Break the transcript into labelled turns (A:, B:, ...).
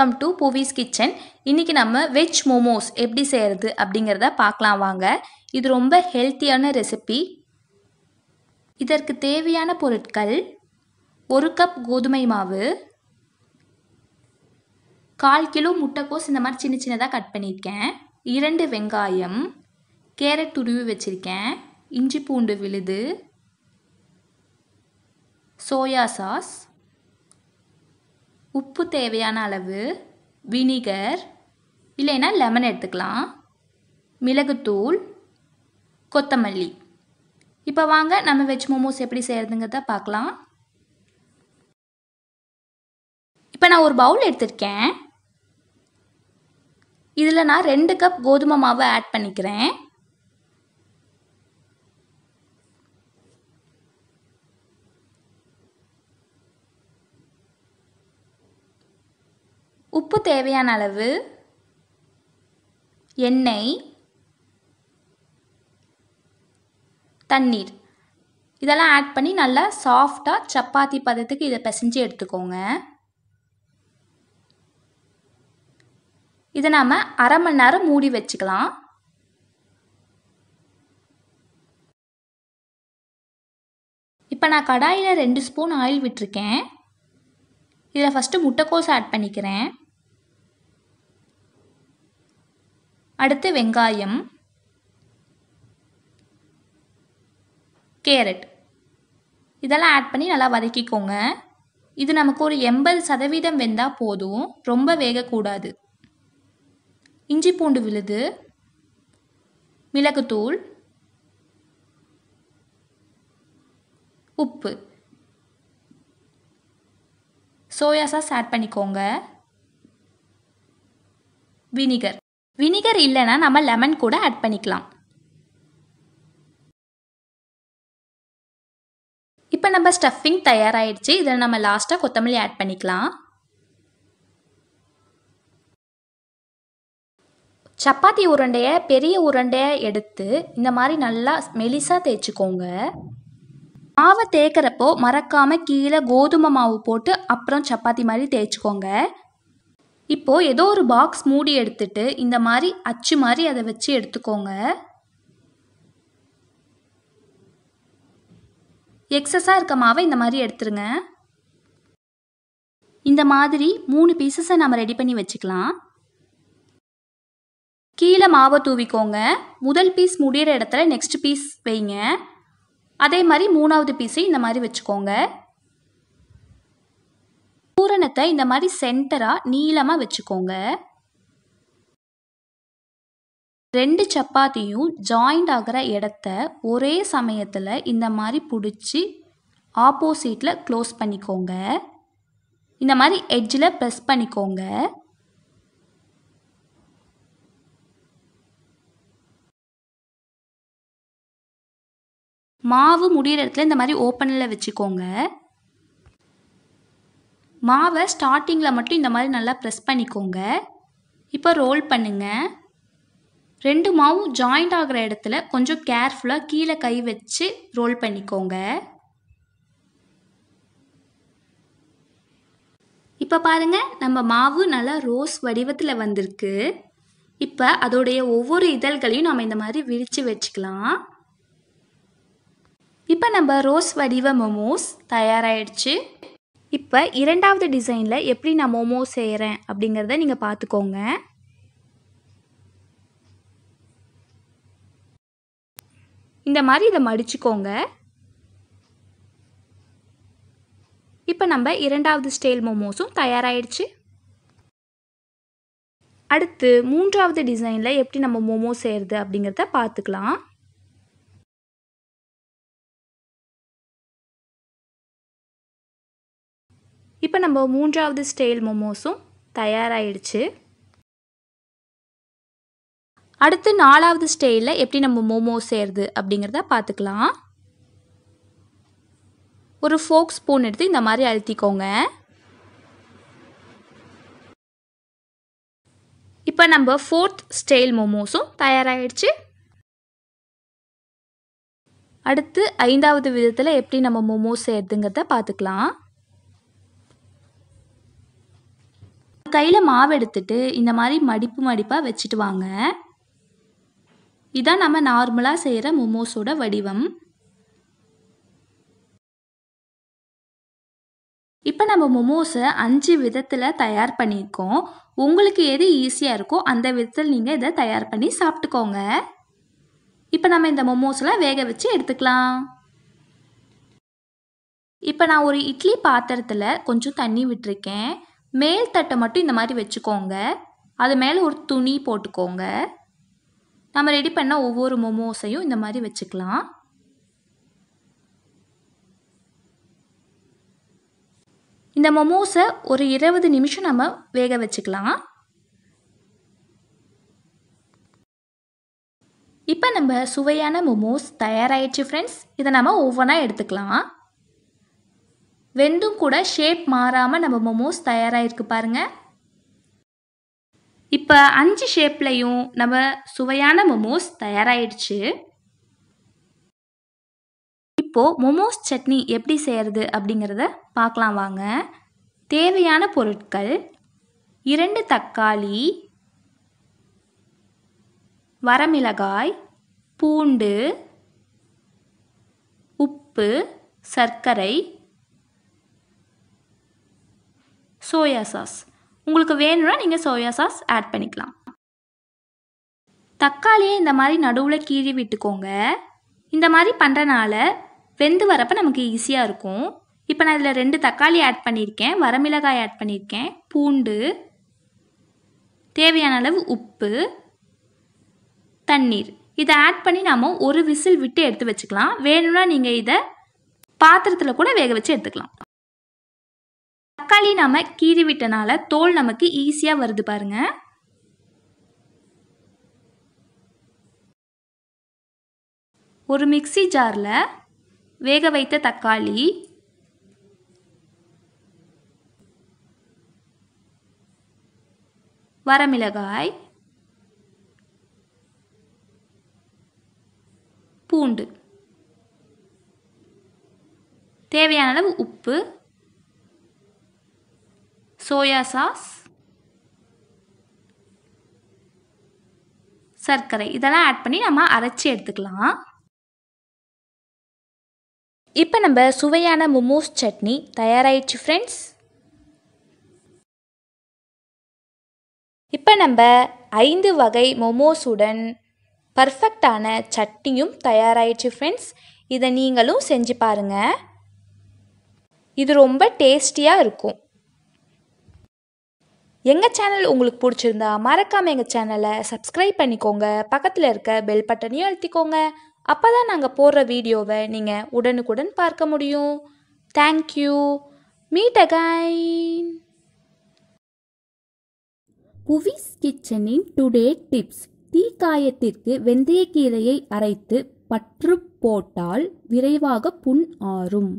A: welcome to பூவிஸ் kitchen இன்றைக்கி நம்ம veg momos எப்படி செய்கிறது அப்படிங்கிறத பார்க்கலாம் வாங்க இது ரொம்ப ஹெல்த்தியான ரெசிபி இதற்கு தேவையான பொருட்கள் ஒரு கப் கோதுமை மாவு கால் கிலோ முட்டைக்கோஸ் இந்த மாதிரி சின்ன சின்னதாக கட் பண்ணியிருக்கேன் இரண்டு வெங்காயம் கேரட் துருவி வச்சுருக்கேன் இஞ்சி பூண்டு விழுது சோயா சாஸ் உப்பு தேவையான அளவு வினிகர் இல்லைன்னா லெமன் எடுத்துக்கலாம் மிளகுத்தூள் கொத்தமல்லி இப்போ வாங்க நம்ம வெஜ் மோமோஸ் எப்படி செய்கிறதுங்கிறத பார்க்கலாம் இப்போ நான் ஒரு பவுல் எடுத்திருக்கேன் இதில் நான் ரெண்டு கப் கோதுமை மாவு ஆட் பண்ணிக்கிறேன் உப்பு தேவையான அளவு எண்ணெய் தண்ணீர் இதெல்லாம் ஆட் பண்ணி நல்லா சாஃப்டாக சப்பாத்தி பதத்துக்கு இதை பிசைஞ்சு எடுத்துக்கோங்க இதை நாம் அரை மணி நேரம் மூடி வச்சுக்கலாம் இப்போ நான் கடாயில் ரெண்டு ஸ்பூன் ஆயில் விட்டுருக்கேன் இதில் ஃபஸ்ட்டு முட்டைக்கோஸ் ஆட் பண்ணிக்கிறேன் அடுத்து வெங்காயம் கேரட் இதெல்லாம் ஆட் பண்ணி நல்லா வதக்கிக்கோங்க இது நமக்கு ஒரு எண்பது சதவீதம் வெந்தால் போதும் ரொம்ப வேகக்கூடாது இஞ்சி பூண்டு விழுது மிளகுத்தூள் உப்பு சோயா சாஸ் ஆட் பண்ணிக்கோங்க வினிகர் வினிகர் இல்லைன்னா நம்ம லெமன் கூட ஆட் பண்ணிக்கலாம் இப்போ நம்ம ஸ்டஃபிங் தயாராகிடுச்சு இதில் நம்ம லாஸ்ட்டாக கொத்தமல்லி ஆட் பண்ணிக்கலாம் சப்பாத்தி உருண்டையை பெரிய உருண்டையை எடுத்து இந்த மாதிரி நல்லா மெலிசாக தேய்ச்சிக்கோங்க மாவை தேய்க்கிறப்போ மறக்காமல் கீழே கோதுமை மாவு போட்டு அப்புறம் சப்பாத்தி மாதிரி தேய்ச்சிக்கோங்க இப்போது ஏதோ ஒரு பாக்ஸ் மூடி எடுத்துட்டு இந்த மாதிரி அச்சு மாதிரி அதை வச்சு எடுத்துக்கோங்க எக்ஸஸாக இருக்க மாவை இந்த மாதிரி எடுத்துருங்க இந்த மாதிரி மூணு பீசஸை நம்ம ரெடி பண்ணி வச்சுக்கலாம் கீழே மாவை தூவிக்கோங்க முதல் பீஸ் முடிகிற இடத்துல நெக்ஸ்ட் பீஸ் வைங்க அதே மாதிரி மூணாவது பீஸை இந்த மாதிரி வச்சுக்கோங்க பூரணத்தை இந்த மாதிரி சென்டராக நீளமாக வச்சுக்கோங்க ரெண்டு சப்பாத்தியும் ஜாயிண்ட் ஆகிற இடத்த ஒரே சமயத்தில் இந்த மாதிரி பிடிச்சி ஆப்போசிட்டில் க்ளோஸ் பண்ணிக்கோங்க இந்த மாதிரி எட்ஜில் ப்ரெஸ் பண்ணிக்கோங்க மாவு முடிகிற இடத்துல இந்த மாதிரி ஓப்பனில் வச்சுக்கோங்க மாவை ஸ்டார்டிங்கில் மட்டும் இந்த மாதிரி நல்லா ப்ரெஸ் பண்ணிக்கோங்க இப்போ ரோல் பண்ணுங்கள் ரெண்டு மாவும் ஜாயிண்ட் ஆகிற இடத்துல கொஞ்சம் கேர்ஃபுல்லாக கீழே கை வச்சு ரோல் பண்ணிக்கோங்க இப்போ பாருங்கள் நம்ம மாவு நல்லா ரோஸ் வடிவத்தில் வந்திருக்கு இப்போ அதோடைய ஒவ்வொரு இதழ்களையும் நம்ம இந்த மாதிரி விரித்து வச்சுக்கலாம் இப்போ நம்ம ரோஸ் வடிவ மோமோஸ் தயாராகிடுச்சு இப்போ இரண்டாவது டிசைனில் எப்படி நான் மோமோ செய்கிறேன் அப்படிங்கிறத நீங்கள் பார்த்துக்கோங்க இந்த மாதிரி இதை மடிச்சுக்கோங்க இப்போ நம்ம இரண்டாவது ஸ்டைல் மோமோஸும் தயாராகிடுச்சு அடுத்து மூன்றாவது டிசைனில் எப்படி நம்ம மோமோ செய்கிறது அப்படிங்கிறத பார்த்துக்கலாம் இப்போ நம்ம மூன்றாவது ஸ்டைல் மோமோஸும் தயாராகிடுச்சு அடுத்து நாலாவது ஸ்டைலில் எப்படி நம்ம மோமோஸ் செய்கிறது அப்படிங்கிறத பார்த்துக்கலாம் ஒரு ஃபோக் ஸ்பூன் எடுத்து இந்த மாதிரி அழுத்திக்கோங்க இப்போ நம்ம ஃபோர்த் ஸ்டைல் மோமோஸும் தயாராகிடுச்சு அடுத்து ஐந்தாவது விதத்தில் எப்படி நம்ம மோமோஸ் செய்கிறதுங்கிறத பார்த்துக்கலாம் கையில் மாவு எடுத்துட்டு இந்த மாதிரி மடிப்பு மடிப்பாக வச்சுட்டு வாங்க இதான் நம்ம நார்மலாக செய்கிற மோமோஸோட வடிவம் இப்போ நம்ம மொமோஸை அஞ்சு விதத்தில் தயார் பண்ணியிருக்கோம் உங்களுக்கு எது ஈஸியாக இருக்கோ அந்த விதத்தில் நீங்கள் இதை தயார் பண்ணி சாப்பிட்டுக்கோங்க இப்போ நம்ம இந்த மொமோஸ்லாம் வேக வச்சு எடுத்துக்கலாம் இப்போ நான் ஒரு இட்லி பாத்திரத்தில் கொஞ்சம் தண்ணி விட்டுருக்கேன் மேல் தட்டை மட்டும் இந்த மாதிரி வச்சுக்கோங்க அது மேலே ஒரு துணி போட்டுக்கோங்க நம்ம ரெடி பண்ண ஒவ்வொரு மொமோஸையும் இந்த மாதிரி வச்சுக்கலாம் இந்த மொமோஸை ஒரு இருபது நிமிஷம் நம்ம வேக வச்சுக்கலாம் இப்போ நம்ம சுவையான மொமோஸ் தயாராகிடுச்சு ஃப்ரெண்ட்ஸ் இதை நம்ம ஒவ்வொன்றா எடுத்துக்கலாம் வெந்தும் கூட ஷேப் மாறாமல் நம்ம மோமோஸ் தயாராகிருக்கு பாருங்கள் இப்போ அஞ்சு ஷேப்லையும் நம்ம சுவையான மொமோஸ் தயாராகிடுச்சு இப்போது மொமோஸ் சட்னி எப்படி செய்கிறது அப்படிங்கிறத பார்க்கலாம் வாங்க தேவையான பொருட்கள் இரண்டு தக்காளி வரமிளகாய் பூண்டு உப்பு சர்க்கரை சோயா சாஸ் உங்களுக்கு வேணும்னா நீங்கள் சோயா சாஸ் ஆட் பண்ணிக்கலாம் தக்காளியை இந்த மாதிரி நடுவில் கீறி விட்டுக்கோங்க இந்த மாதிரி பண்ணுறனால வெந்து வரப்போ நமக்கு ஈஸியாக இருக்கும் இப்போ நான் இதில் ரெண்டு தக்காளி ஆட் பண்ணியிருக்கேன் வரமிளகாய் ஆட் பண்ணியிருக்கேன் பூண்டு தேவையான அளவு உப்பு தண்ணீர் இதை ஆட் பண்ணி நாம் ஒரு விசில் விட்டு எடுத்து வச்சுக்கலாம் வேணும்னா நீங்கள் இதை பாத்திரத்தில் கூட வேக வச்சு எடுத்துக்கலாம் தக்காளி நாம் கீறி விட்டனால தோல் நமக்கு ஈஸியாக வருது பாருங்க ஒரு மிக்சி ஜாரில் வேக வைத்த தக்காளி வரமிளகாய் பூண்டு தேவையான அளவு உப்பு சோயா சாஸ் சர்க்கரை இதெல்லாம் ஆட் பண்ணி நம்ம அரைச்சி எடுத்துக்கலாம் இப்போ நம்ம சுவையான மோமோஸ் சட்னி தயாராயிடுச்சு ஃப்ரெண்ட்ஸ் இப்போ நம்ம ஐந்து வகை மொமோஸுடன் பர்ஃபெக்டான சட்னியும் தயாராயிடுச்சு ஃப்ரெண்ட்ஸ் இதை நீங்களும் செஞ்சு பாருங்கள் இது ரொம்ப டேஸ்டியாக இருக்கும் எங்கள் சேனல் உங்களுக்கு பிடிச்சிருந்தா மறக்காமல் எங்கள் சேனலை சப்ஸ்கிரைப் பண்ணிக்கோங்க பக்கத்தில் இருக்க பெல் பட்டனையும் அழுத்திக்கோங்க அப்போ தான் நாங்கள் போடுற வீடியோவை நீங்கள் உடனுக்குடன் பார்க்க முடியும் தேங்க்யூ மீட் அகைன் புவிஸ் கிச்சனின் டுடே டிப்ஸ் தீக்காயத்திற்கு வெந்தயக்கீரையை அரைத்து பற்று போட்டால் விரைவாக புண் ஆறும்